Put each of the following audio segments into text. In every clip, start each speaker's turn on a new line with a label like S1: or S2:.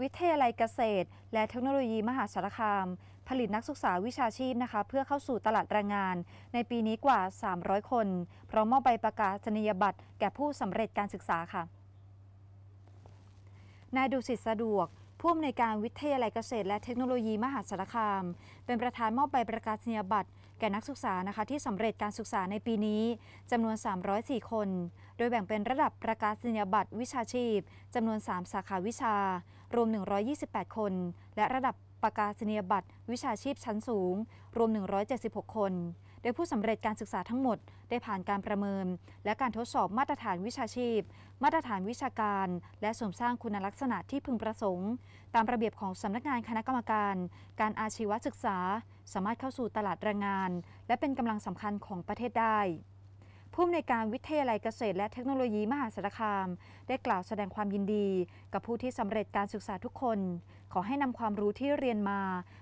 S1: วิทยาลัยเกษตร และเทคโนโลยีมหาสารคาม ผลิตนักศึกษาวิชาชีพนะคะเพื่อเข้าสู่ตลาดแรงงาน ในปีนี้กว่า 300 คนพร้อมมอบใบประกาศนียบัตรแก่ผู้สำเร็จการศึกษาค่ะ นายดุสิตสะดวกผู้อำนวยการวิทยาลัยเกษตรและเทคโนโลยีมหาสารคาม เป็นประธานมอบใบประกาศนียบัตรแก่นักศึกษานะคะที่สำเร็จการศึกษาในปีนี้จำนวน 304 คน โดยแบ่งเป็นระดับประกาศนียบัตรวิชาชีพจำนวน 3 สาขาวิชา รวม 128 คน และระดับประกาศนียบัตรวิชาชีพชั้นสูง รวม 176 คนโดยผู้สำเร็จการศึกษาทั้งหมด ได้ผ่านการประเมิน และการทดสอบมาตรฐานวิชาชีพ มาตรฐานวิชาการ และสมสร้างคุณลักษณะที่พึงประสงค์ ตามระเบียบของสำนักงานคณะกรรมการ การอาชีวศึกษา สามารถเข้าสู่ตลาดแรงงาน และเป็นกำลังสำคัญของประเทศได้ ผู้อำนวยการวิทยาลัยเกษตรและเทคโนโลยีมหาสารคามได้กล่าวแสดงความยินดี กับผู้ที่สำเร็จการศึกษาทุกคน ขอให้นำความรู้ที่เรียนมา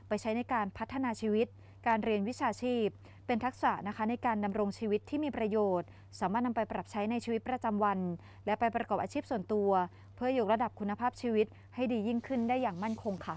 S1: ไปใช้ในการพัฒนาชีวิตการเรียนวิชาชีพ เป็นทักษะนะคะในการดำรงชีวิตที่มีประโยชน์ สามารถนำไปปรับใช้ในชีวิตประจำวัน และไปประกอบอาชีพส่วนตัว เพื่อยกระดับคุณภาพชีวิตให้ดียิ่งขึ้นได้อย่างมั่นคงค่ะ